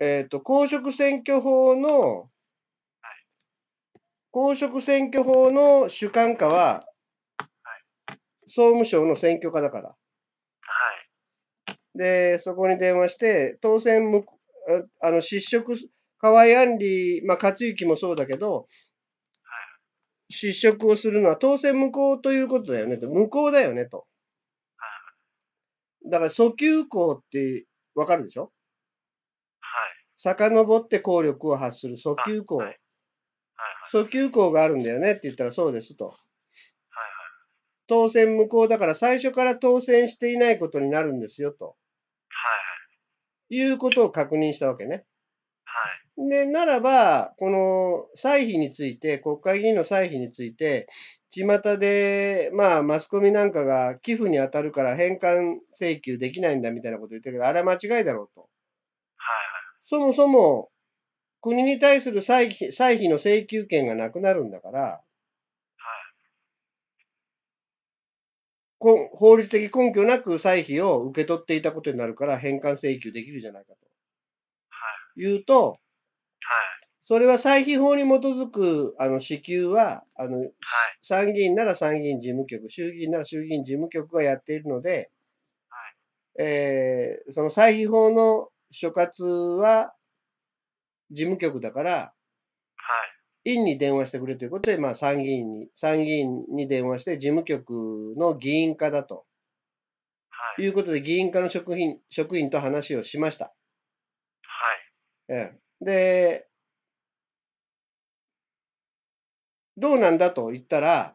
えっ、と、公職選挙法の、公職選挙法の主管課は、総務省の選挙課だから。で、そこに電話して、当選む、あの、失職、河合案里、まあ、克行もそうだけど、失職をするのは当選無効ということだよねと。無効だよねと。だから訴求校ってわかるでしょ遡って効力を発する訴求項。訴求項があるんだよねって言ったらそうですと。当選無効だから最初から当選していないことになるんですよと。はいい、うことを確認したわけね。はい。で、ならば、この歳費について、国会議員の歳費について、巷で、まあ、マスコミなんかが寄付に当たるから返還請求できないんだみたいなこと言ってるけど、あれは間違いだろうと。そもそも国に対する歳費歳費の請求権がなくなるんだから、こ法律的根拠なく歳費を受け取っていたことになるから返還請求できるじゃないかと。言うと、それは歳費法に基づくあの支給はあの、参議院なら参議院事務局、衆議院なら衆議院事務局がやっているので、えー、その歳費法の所轄は事務局だから、院に電話してくれということで、まあ、参議院に、参議院に電話して、事務局の議員課だと。はい、いうことで、議員課の職員職員と話をしました。はい。で、どうなんだと言ったら、は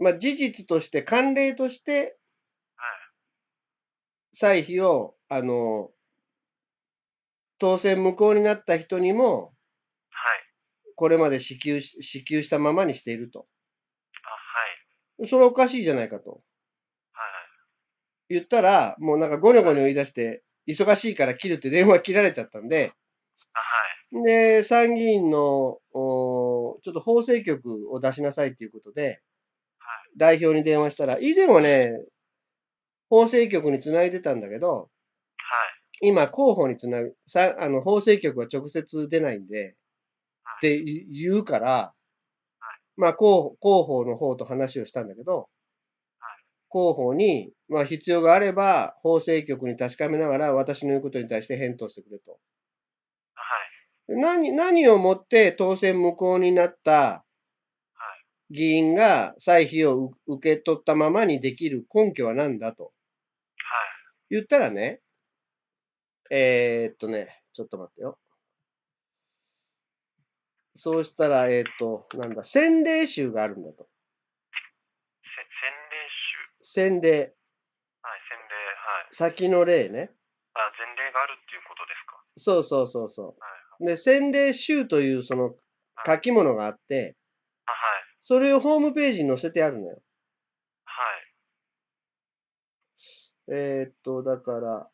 い。まあ、事実として、慣例として、歳費を、あの、当選無効になった人にも、はい。これまで支給し、支給したままにしていると。あ、はい。それおかしいじゃないかと。はい。言ったら、もうなんかゴニョゴニョ言い出して、忙しいから切るって電話切られちゃったんで、はい。で、参議院の、おちょっと法制局を出しなさいということで、はい。代表に電話したら、以前はね、法制局につないでたんだけど、今、広報につなぐ、さあの法制局は直接出ないんで、って言うから、まあ広、広報の方と話をしたんだけど、広報に、まあ、必要があれば、法制局に確かめながら、私の言うことに対して返答してくれと。何、何をもって当選無効になった議員が歳費を受け取ったままにできる根拠は何だと。言ったらね、えー、っとね、ちょっと待ってよ。そうしたら、えー、っと、なんだ、洗礼集があるんだと。洗礼集洗礼。はい、洗礼、はい。先の霊ね。あ、前例があるっていうことですか。そうそうそうそう。はい、で、洗礼集というその書き物があって、はい、それをホームページに載せてあるのよ。えー、っと、だから、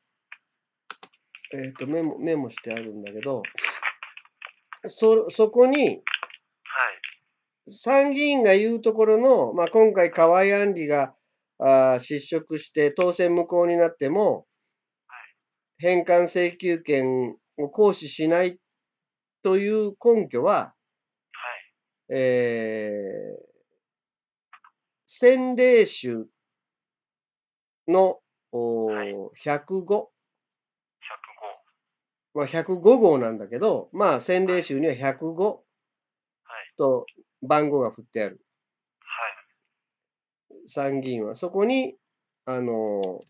えー、っとメモ、メモしてあるんだけど、そ、そこに、はい。参議院が言うところの、まあ、今回河合案里があ失職して当選無効になっても、返還請求権を行使しないという根拠は、はい、えー、先例集のお、はい、105。105。まあ、105号なんだけど、まあ、洗礼集には105と番号が振ってある。はい。参議院は。そこに、あの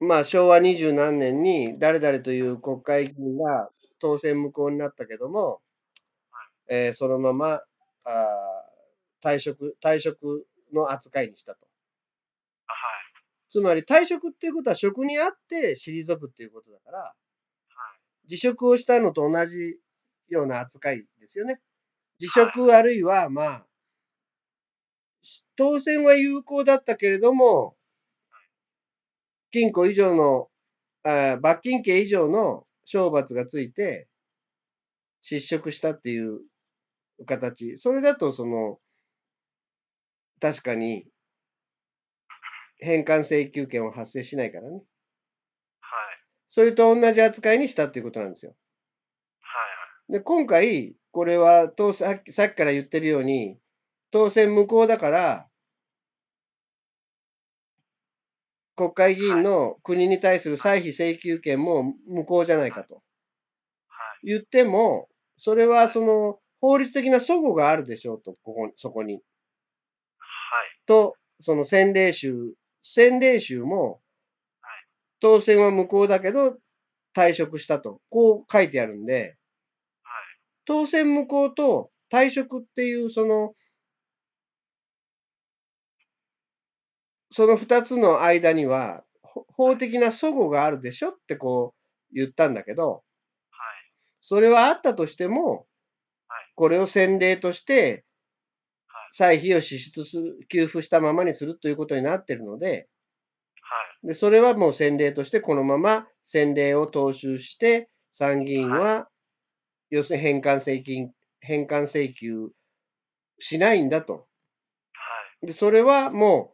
まあ、昭和二十何年に誰々という国会議員が当選無効になったけども、えー、そのままあ退職退職の扱いにしたと。つまり退職っていうことは職にあって退くっていうことだから、辞職をしたのと同じような扱いですよね。辞職あるいは、まあ、当選は有効だったけれども、禁錮以上の、あ罰金刑以上の懲罰がついて、失職したっていう形。それだと、その、確かに返還請求権は発生しないからね。はい。それと同じ扱いにしたっていうことなんですよ。はいはい。で、今回、これは当さっき、さっきから言ってるように、当選無効だから、国会議員の国に対する歳費請求権も無効じゃないかと。言っても、それはその法律的な齟齬があるでしょうと、ここそこに。はい。と、その先例集洗礼衆も、当選は無効だけど退職したと、こう書いてあるんで、当選無効と退職っていう、その、その二つの間には、法的な齟齬があるでしょってこう言ったんだけど、それはあったとしても、これを先例として歳費を支出する、給付したままにするということになっているので、はい、でそれはもう先例として、このまま先例を踏襲して、参議院は、要するに返還請求返還請求しないんだと。はい、でそれはも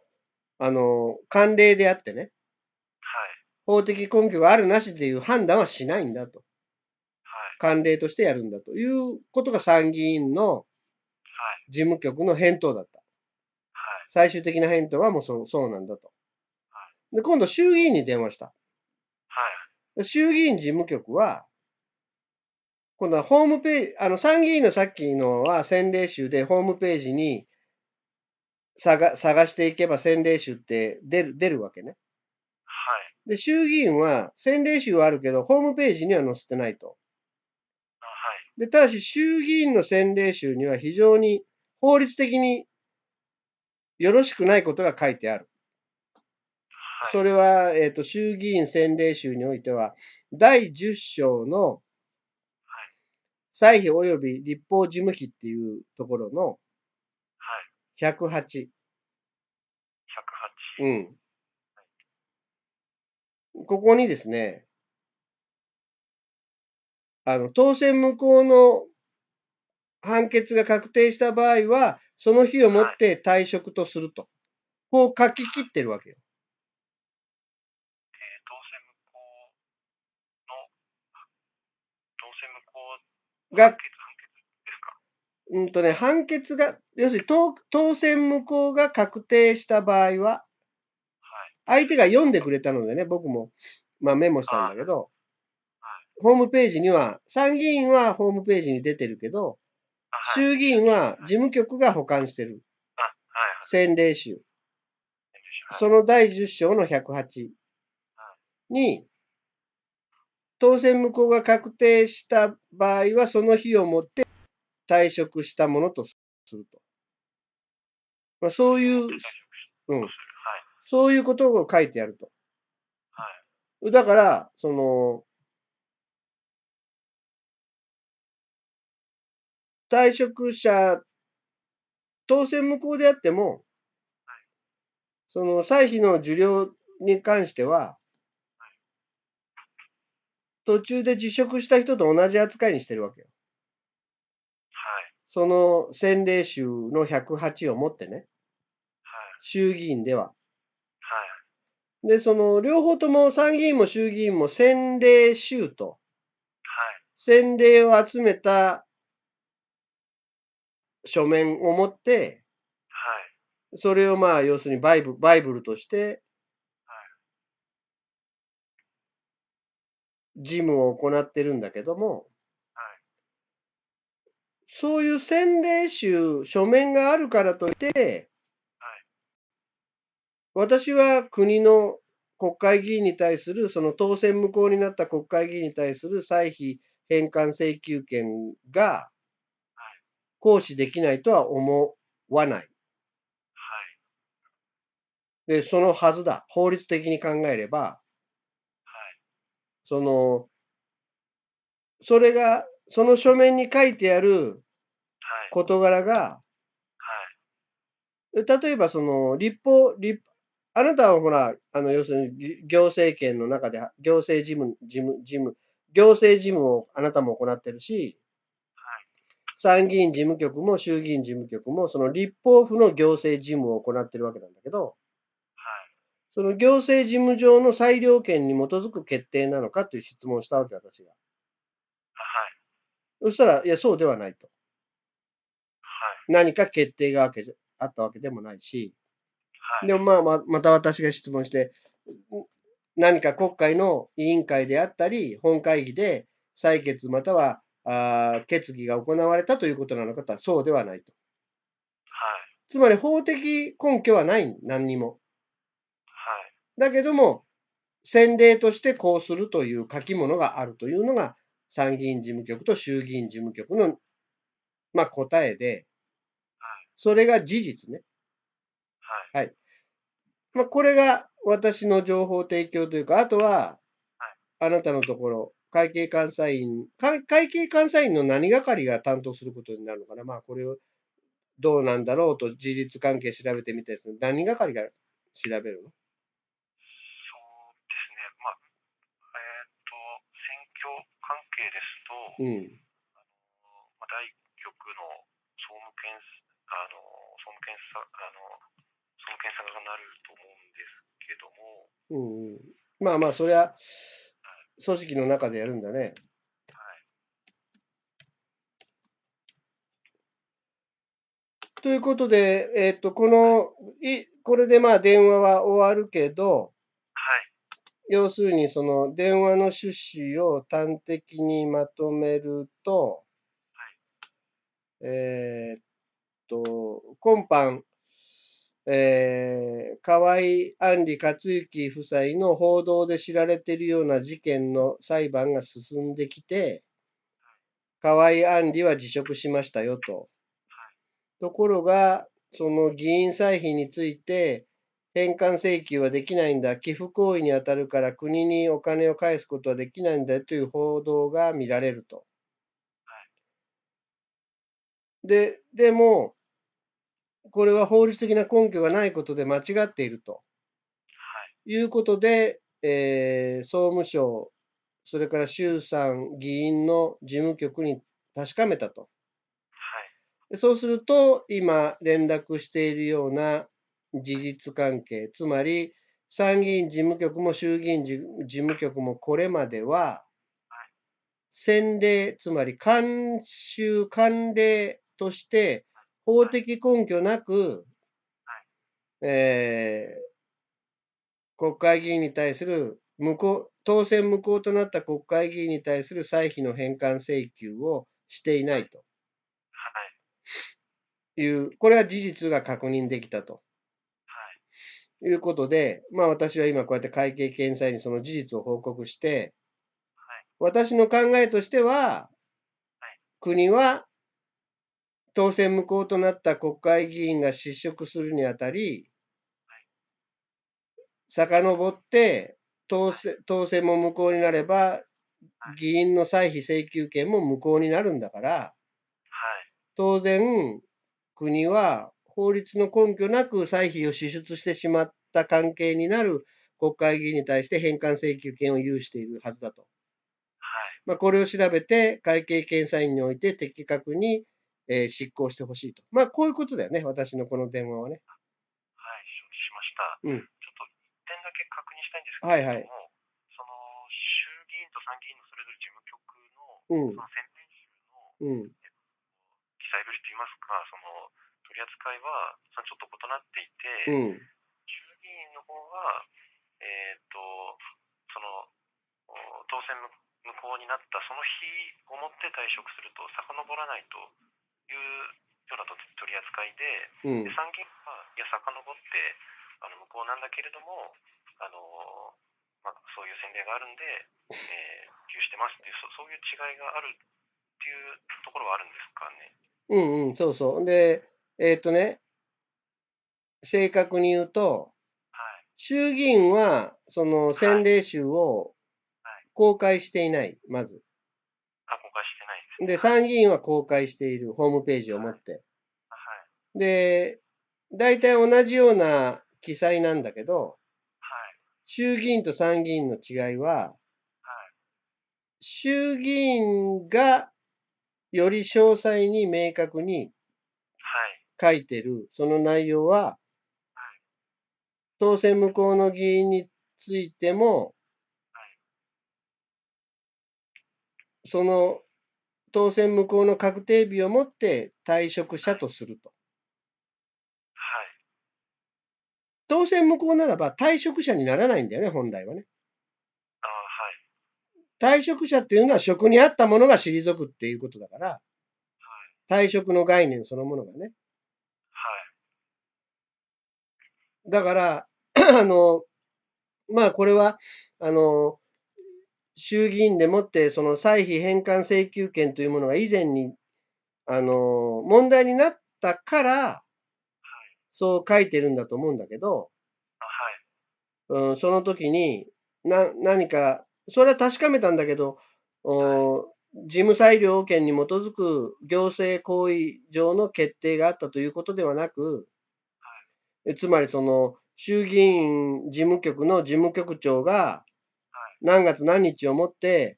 う、あの、慣例であってね、はい、法的根拠があるなしでいう判断はしないんだと。はい。慣例としてやるんだということが参議院の事務局の返答だった。はい、最終的な返答はもうそそうなんだと。はい、で、今度衆議院に電話した。はい、衆議院事務局は、今度はホームページ、あの参議院のさっきのは先例集でホームページに探探していけば先例集って出る出るわけね。はい。で、衆議院は先例集はあるけど、ホームページには載せてないと。はい。で、ただし衆議院の先例集には非常に法律的によろしくないことが書いてある。それは、えっ、ー、と、衆議院選令集においては、第10章の、歳費及び立法事務費っていうところの、108。はい、108。うん。ここにですね、あの、当選無効の判決が確定した場合は、その日をもって退職とすると。こう書き切ってるわけよ。う向こうの、向こうが、うんとね、判決が、要するに当当選無効が確定した場合は、はい、相手が読んでくれたのでね、僕も、まあ、メモしたんだけど、はい、ホームページには、参議院はホームページに出てるけど、衆議院は事務局が保管してる。先例集。その第10章の108に、当選無効が確定した場合は、その日をもって退職したものとすると。まあ、そういう、うん。そういうことを書いてやると。だから、その、退職者、当選無効であっても、その歳費の受領に関しては、途中で辞職した人と同じ扱いにしてるわけよ。はい、その先例集の108を持ってね、衆議院では。で、その両方とも参議院も衆議院も先例集と、先例を集めた書面を持って、はい、それをまあ、要するにバイブバイブルとして、はい、事務を行ってるんだけども、はい、そういう洗礼集、書面があるからといって、はい、私は国の国会議員に対する、その当選無効になった国会議員に対する歳費返還請求権が、行使できないとは思わない。はい。で、そのはずだ。法律的に考えれば、はい。その、それが、その書面に書いてある事柄が、はい。はい、例えば、その、立法、立法、あなたはほら、あの、要するに行政権の中で、行政事務、事務、事務、行政事務をあなたも行ってるし、参議院事務局も衆議院事務局も、その立法府の行政事務を行ってるわけなんだけど、その行政事務上の裁量権に基づく決定なのかという質問をしたわけ、私が。はい。そしたら、いや、そうではないと。はい。何か決定があったわけでもないし、はい。でも、まあ、ままた私が質問して、何か国会の委員会であったり、本会議で採決またはあ決議が行われたということなのかとはそうではないと。はい、つまり法的根拠はない、何にも。はい、だけども、先例としてこうするという書き物があるというのが、参議院事務局と衆議院事務局の、まあ、答えで、はい、それが事実ね。はい。はい、まあ、これが私の情報提供というか、あとは、あなたのところ、会計監査員、会計監査員の何係が担当することになるのかな、まあ、これをどうなんだろうと事実関係調べてみたり何係が調べるのそうですね、まあ、えっ、ー、と、選挙関係ですと、うん、あのまあ、大局の総務検あの総務検査あの総務検査がなると思うんですけども。うん、まあまあ、そりゃ。組織の中でやるんだね。はい、ということで、えっ、と、この、い、これでまあ電話は終わるけど、はい。要するにその電話の趣旨を端的にまとめると、はい、えっと、今般、えー、河合安里克行夫妻の報道で知られているような事件の裁判が進んできて、河合安里は辞職しましたよと。ところが、その議員歳費について、返還請求はできないんだ、寄付行為に当たるから国にお金を返すことはできないんだという報道が見られると。で、でも、これは法律的な根拠がないことで間違っていると、はい、いうことで、えー、総務省、それから衆参議院の事務局に確かめたと。はい、そうすると、今、連絡しているような事実関係、つまり参議院事務局も衆議院事務局もこれまでは、先例、つまり慣習、慣例として、法的根拠なく、えー、国会議員に対する無効、当選無効となった国会議員に対する歳費の返還請求をしていないと。はいいう、これは事実が確認できたと。はい、いうことで、まあ私は今こうやって会計検査にその事実を報告して、はい、私の考えとしては、はい、国は当選無効となった国会議員が失職するにあたり、遡って当選当選も無効になれば、議員の歳費請求権も無効になるんだから、当然、国は法律の根拠なく歳費を支出してしまった関係になる国会議員に対して返還請求権を有しているはずだと。まあ、これを調べて、会計検査院において的確にえー、執行してほしいと。まあ、こういうことだよね、私のこの電話はね。はい、承知しました。うん。ちょっと一点だけ確認したいんですけどはいはい、その衆議院と参議院のそれぞれ事務局の、うん、その選定集の、うん、えっと、記載ぶりといいますか、その取り扱いはちょっと異なっていて、うん、衆議院の方は、えー、っと、その当選無効になったその日をもって退職すると、遡らないと。ような取り扱いで、うん、で参議院はかのぼってあの向こうなんだけれどもあの、まあ、そういう先例があるんで、えー、普及してますっていうそそういう違いがあるっていうところはあるんですかね。うんうん、そうそう。で、えっ、ー、とね、正確に言うと、はい、衆議院は、その、先例集を公開していない、はい、まず。で、参議院は公開しているホームページを持って。はい、で、大体同じような記載なんだけど、はい、衆議院と参議院の違いは、はい、衆議院がより詳細に明確に書いてる、その内容は、当選無効の議員についても、その当選無効の確定日をもって退職者とすると。はい。当選無効ならば退職者にならないんだよね、本来はね。ああ、はい。退職者っていうのは職にあったものが退くっていうことだから、はい、退職の概念そのものがね。はい。だから、あの、まあこれは、あの、衆議院でもって、その歳費返還請求権というものが以前に、あの、問題になったから、そう書いてるんだと思うんだけど、はい、うん、その時に、な、何か、それは確かめたんだけど、はい、事務裁量権に基づく行政行為上の決定があったということではなく、はい、つまりその衆議院事務局の事務局長が、何月何日をもって、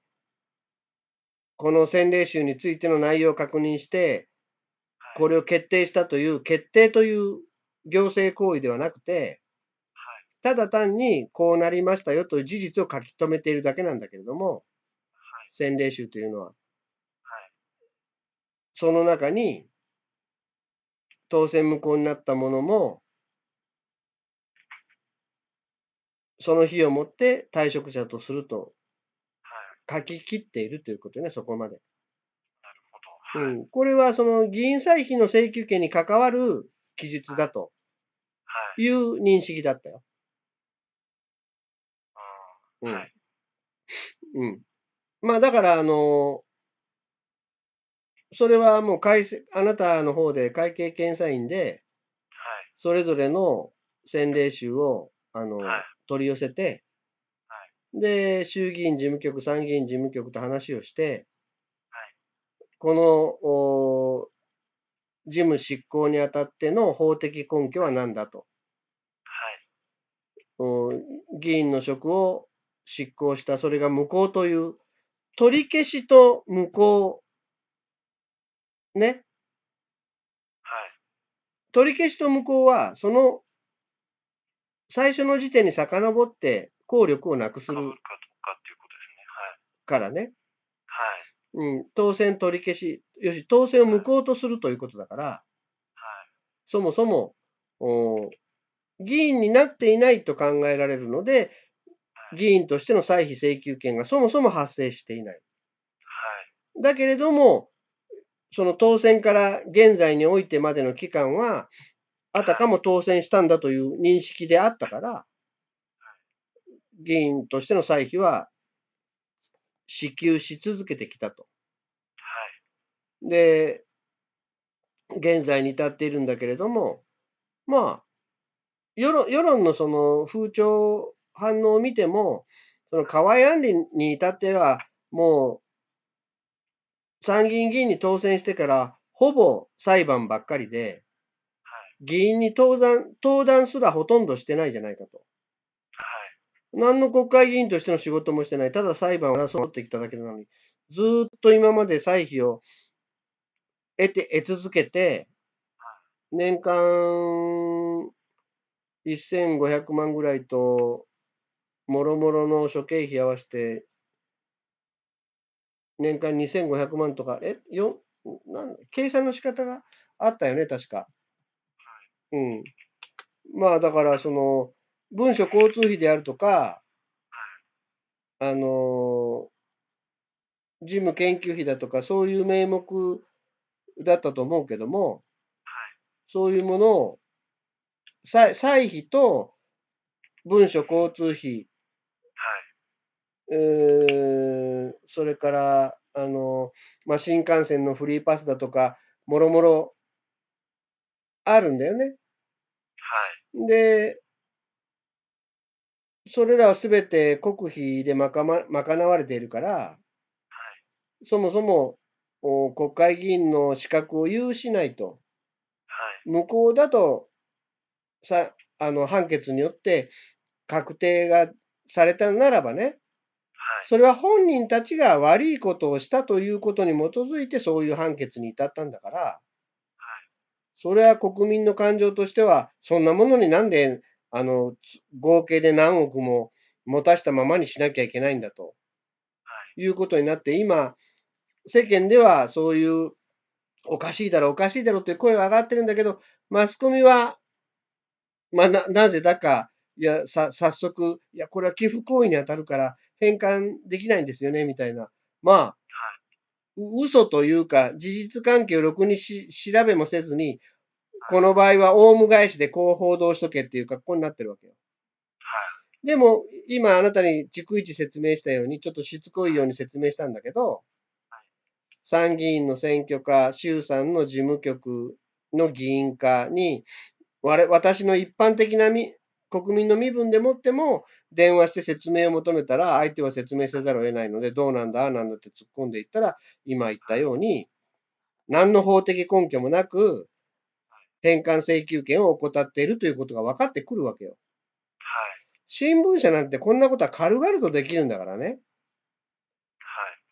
この洗礼集についての内容を確認して、これを決定したという、決定という行政行為ではなくて、ただ単にこうなりましたよという事実を書き留めているだけなんだけれども、洗礼集というのは。その中に、当選無効になったものも、その日をもって退職者とすると書き切っているということね、そこまで。なるほど。うん。これはその議員歳費の請求権に関わる記述だという認識だったよ。うん。うん。まあだから、あの、それはもう改あなたの方で会計検査院で、それぞれの洗礼集を、あの、取り寄せて、はい、で、衆議院事務局、参議院事務局と話をして、はい、この事務執行にあたっての法的根拠は何だと、はい、議員の職を執行した、それが無効という、取り消しと無効、ね。はい。取り消しと無効は、その最初の時点に遡って効力をなくする。かどうかっていうことですね。はい。からね。はい。うん、当選取り消し、よし、当選を無効とするということだから、はい。そもそも、お議員になっていないと考えられるので、議員としての歳費請求権がそもそも発生していない。はい、だけれども、その当選から現在においてまでの期間は、あたかも当選したんだという認識であったから、議員としての歳費は支給し続けてきたと。で、現在に至っているんだけれども、まあ、世論世論のその風潮、反応を見ても、その河合案里に至っては、もう参議院議員に当選してから、ほぼ裁判ばっかりで、議員に登壇登壇すらほとんどしてないじゃないかと。はい、何の国会議員としての仕事もしてない、ただ裁判を争ってきただけなのに、ずっと今まで歳費を得て、得続けて、年間1500万ぐらいと、もろもろの諸経費合わせて、年間2500万とか、え、よ、なん計算の仕方があったよね、確か。うん。まあだからその、文書交通費であるとか、あの、事務研究費だとか、そういう名目だったと思うけども、そういうものを、歳費と文書交通費、えー、それから、あの、まあ、新幹線のフリーパスだとか、もろもろあるんだよね。で、それらはすべて国費で賄われているから、そもそも国会議員の資格を有しないと、無効だとさあの判決によって確定がされたならばね、それは本人たちが悪いことをしたということに基づいてそういう判決に至ったんだから、それは国民の感情としては、そんなものになんで、あの、合計で何億も持たしたままにしなきゃいけないんだと、はい、いうことになって、今、世間ではそういう、おかしいだろ、おかしいだろという声は上がってるんだけど、マスコミは、まあ、な、なぜだか、いや、さ、早速、いや、これは寄付行為に当たるから、返還できないんですよね、みたいな。まあ、嘘というか、事実関係をろくにし調べもせずに、この場合はオウム返しでこう報道しとけっていう格好になってるわけよ。でも、今あなたに逐一説明したように、ちょっとしつこいように説明したんだけど、参議院の選挙か、衆参の事務局の議員かに、私の一般的なみ国民の身分でもっても、電話して説明を求めたら、相手は説明せざるを得ないので、どうなんだ、なんだって突っ込んでいったら、今言ったように、何の法的根拠もなく、返還請求権を怠っているということが分かってくるわけよ。はい、新聞社なんてこんなことは軽々とできるんだからね。はい、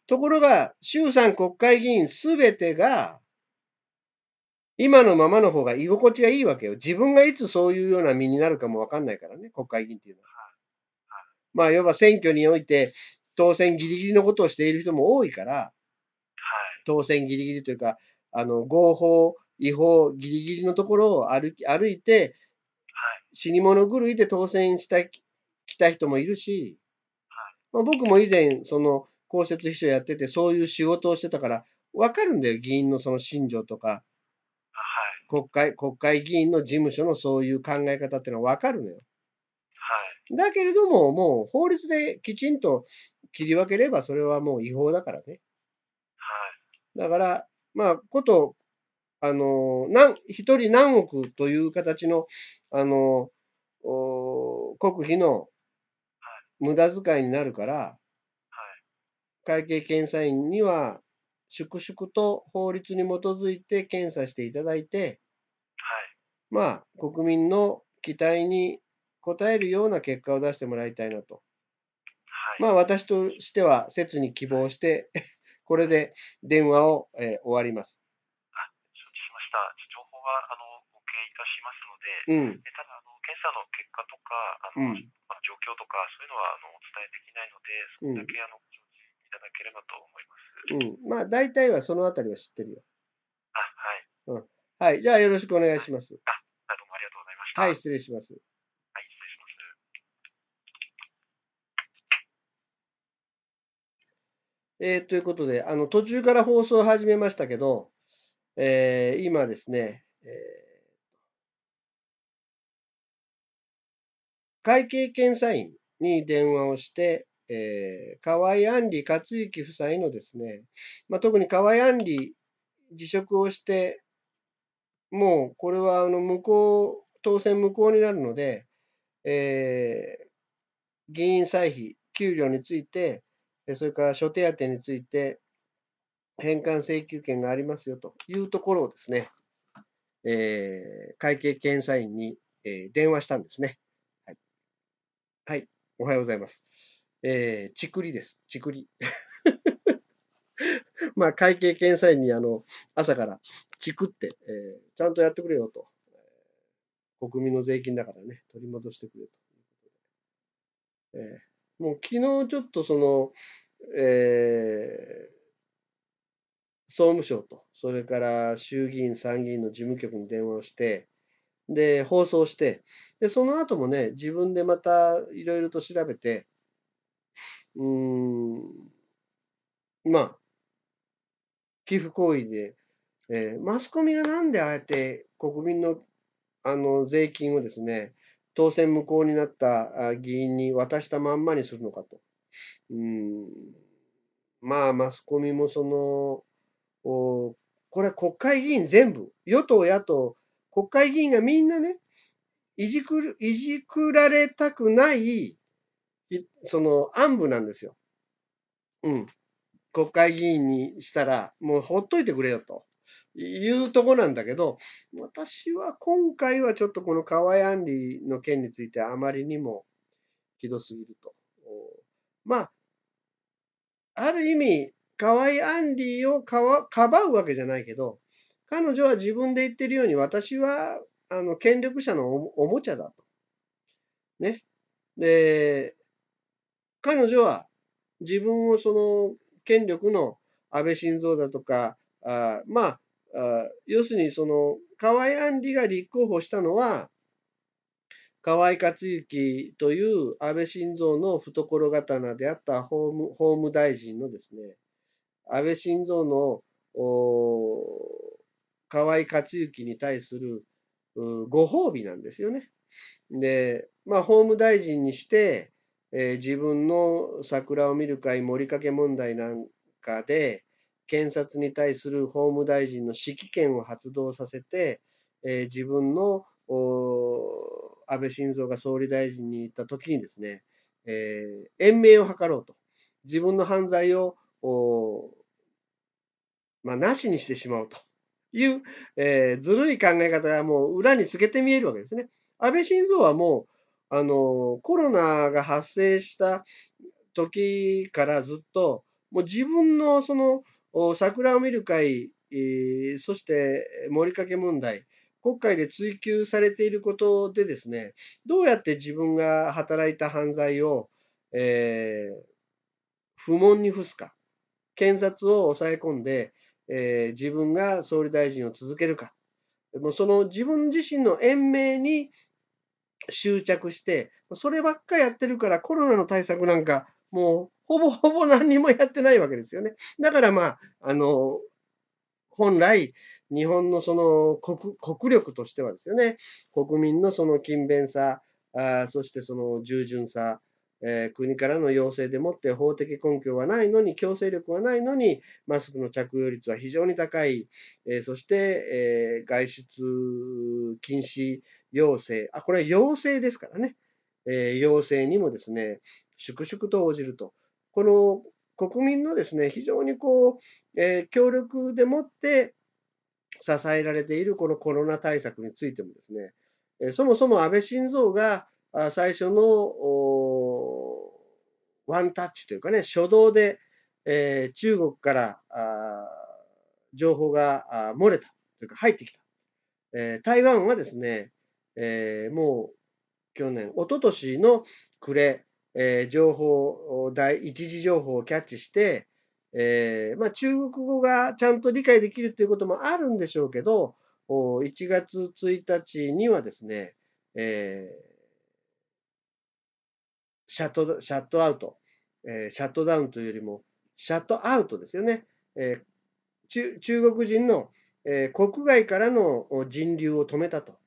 ところが、衆参国会議員すべてが、今のままの方が居心地がいいわけよ。自分がいつそういうような身になるかもわかんないからね、国会議員っていうのは。まあ、要は選挙において、当選ギリギリのことをしている人も多いから、当選ギリギリというか、あの、合法、違法、ギリギリのところを歩き歩いて、死に物狂いで当選した、来た人もいるし、まあ、僕も以前、その、公設秘書やってて、そういう仕事をしてたから、わかるんだよ、議員のその心情とか、国会、国会議員の事務所のそういう考え方っていうのはわかるのよ。はい。だけれども、もう法律できちんと切り分ければ、それはもう違法だからね。はい。だから、まあ、こと、あの、何、一人何億という形の、あの、お国費の無駄遣いになるから、会計検査院には、粛々と法律に基づいて検査していただいて、まあ、国民の期待に応えるような結果を出してもらいたいなと。はい、まあ、私としては、切に希望して、これで電話を、えー、終わります。あ承知しました。情報はあのご経営いたしますので、うん、でただあの、検査の結果とか、あの、うん、状況とか、そういうのはあのお伝えできないので、それだけ、あの、うん、いただければと思います。うん、まあ、大体はそのあたりは知ってるよ。あはい。うんはい、じゃあよろしくお願いします。はいはい、失礼します。えー、ということで、あの途中から放送を始めましたけど、えー、今ですね、えー、会計検査員に電話をして、えー、河合安里克行夫妻のですね、まあ、特に河合安里辞職をして、もうこれはあの向こう当選無効になるので、えー、議員歳費、給料について、それから諸手当について、返還請求権がありますよというところをですね、えー、会計検査院に、えー、電話したんですね。はい。はい、おはようございます。えー、ちくりです。ちくり。まあ、会計検査院にあの朝からちくって、えー、ちゃんとやってくれよと国民の税金だからね、取り戻してくれということで。えー、もう昨日ちょっとその、えー、総務省と、それから衆議院、参議院の事務局に電話をして、で、放送して、で、その後もね、自分でまたいろいろと調べて、うーん、まあ、寄付行為で、えー、マスコミがなんであえて国民のあの税金をですね、当選無効になった議員に渡したまんまにするのかと。うん、まあ、マスコミもその、おこれは国会議員全部、与党、野党、国会議員がみんなね、いじくる、いじくられたくない、その、暗部なんですよ。うん。国会議員にしたら、もうほっといてくれよと。いうとこなんだけど、私は今回はちょっとこの河合案里の件についてあまりにもひどすぎると。まあ、ある意味、河合案里をかわかばうわけじゃないけど、彼女は自分で言ってるように、私はあの権力者のおもちゃだと。ね。で、彼女は自分をその権力の安倍晋三だとか、あまあ、要するにその河井案里が立候補したのは河井克行という安倍晋三の懐刀であった法務法務大臣のですね安倍晋三の河井克行に対するご褒美なんですよね。で、まあ、法務大臣にして、えー、自分の桜を見る会、盛りかけ問題なんかで、検察に対する法務大臣の指揮権を発動させて、えー、自分の安倍晋三が総理大臣に行った時にですね、えー、延命を図ろうと。自分の犯罪を、まあ、なしにしてしまうという、えー、ずるい考え方がもう裏に透けて見えるわけですね。安倍晋三はもう、あの、コロナが発生した時からずっと、もう自分のその桜を見る会、そして森かけ問題、国会で追及されていることでですね、どうやって自分が働いた犯罪を、えー、不問に付すか、検察を抑え込んで、えー、自分が総理大臣を続けるか、もうその自分自身の延命に執着して、そればっかやってるからコロナの対策なんかもうほぼほぼ何にもやってないわけですよね。だからまあ、あの、本来、日本のその国国力としてはですよね、国民のその勤勉さ、あそしてその従順さ、えー、国からの要請でもって法的根拠はないのに、強制力はないのに、マスクの着用率は非常に高い、えー、そして、えー、外出禁止要請、あ、これは要請ですからね、え要請にもですね、粛々と応じると。この国民のですね、非常にこう、えー、協力でもって支えられているこのコロナ対策についてもですね、えー、そもそも安倍晋三が最初のワンタッチというかね、初動で、えー、中国から情報が漏れたというか入ってきた。え台湾はですね、えもう去年、一昨年の暮れ、えー、情報第一次情報をキャッチして、えー、まあ、中国語がちゃんと理解できるということもあるんでしょうけど、1月1日にはですね、えー、シャット、シャットアウト、えー、シャットダウンというよりも、シャットアウトですよね。えー、中国人の、えー、国外からの人流を止めたと。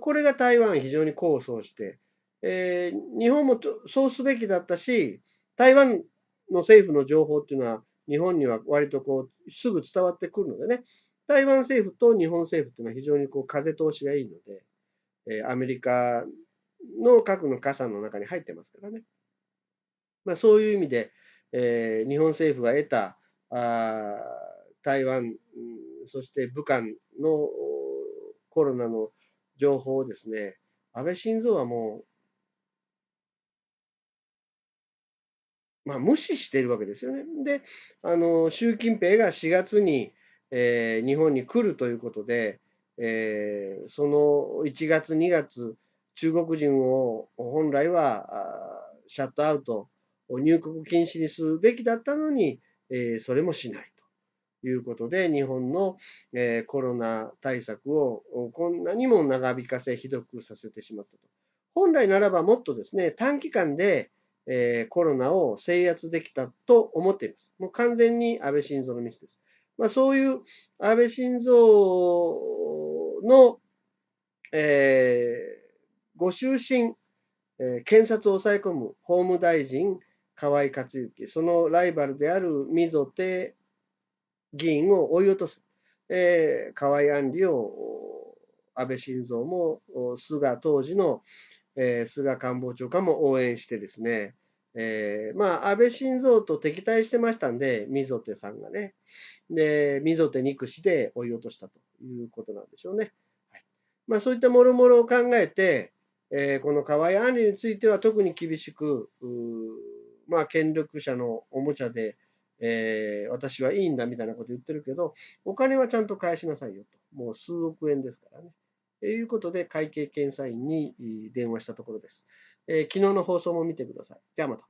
これが台湾非常に功を奏して、えー、日本もそうすべきだったし、台湾の政府の情報っていうのは、日本には割とこう、すぐ伝わってくるのでね、台湾政府と日本政府っていうのは非常にこう、風通しがいいので、えー、アメリカの核の傘の中に入ってますからね。まあ、そういう意味で、えー、日本政府が得たあ台湾、そして武漢のコロナの情報をですね、安倍晋三はもうまあ、無視しているわけですよね。で、あの習近平が4月に、えー、日本に来るということで、えー、その1月、2月、中国人を本来はシャットアウト、入国禁止にするべきだったのに、えー、それもしないということで、日本の、えー、コロナ対策をこんなにも長引かせ、ひどくさせてしまったと。本来ならばもっとですね、短期間で、えー、コロナを制圧できたと思っています。もう完全に安倍晋三のミスです。まあ、そういう安倍晋三の、えー、ご就寝、えー、検察を抑え込む法務大臣、河井克行、そのライバルである溝手議員を追い落とす、えー、河井案里を安倍晋三も菅当時の、えー、菅官房長官も応援してですね、えー、まあ、安倍晋三と敵対してましたんで、溝手さんがね。で、溝手憎しで追い落としたということなんでしょうね。はい、まあ、そういったもろもろを考えて、えー、この河合案里については特に厳しく、まあ、権力者のおもちゃで、えー、私はいいんだみたいなこと言ってるけど、お金はちゃんと返しなさいよと。もう数億円ですからね。ということで会計検査員に電話したところです。昨日の放送も見てください。じゃあまた。